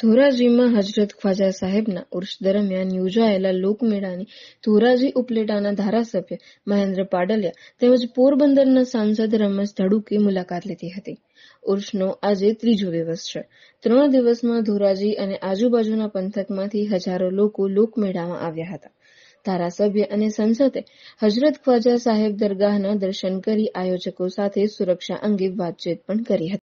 ધોરાજીમાં હજરત ખ્વાજા સાહેબના ઉર્ષ દરમિયાન યોજાયેલા લોકમેળાની ધોરાજી ઉપલેટાના ધારાસભ્ય મહેન્દ્ર પાડલિયા તેમજ પોરબંદરના સાંસદ રમેશ ધડુકે મુલાકાત લીધી હતી ઉર્ષનો આજે ત્રીજો દિવસ છે ત્રણ દિવસમાં ધોરાજી અને આજુબાજુના પંથકમાંથી હજારો લોકો લોકમેળામાં આવ્યા હતા ધારાસભ્ય અને સંસદે હજરત ખ્વાજા સાહેબ દરગાહના દર્શન કરી આયોજકો સાથે સુરક્ષા અંગે વાતચીત પણ કરી હતી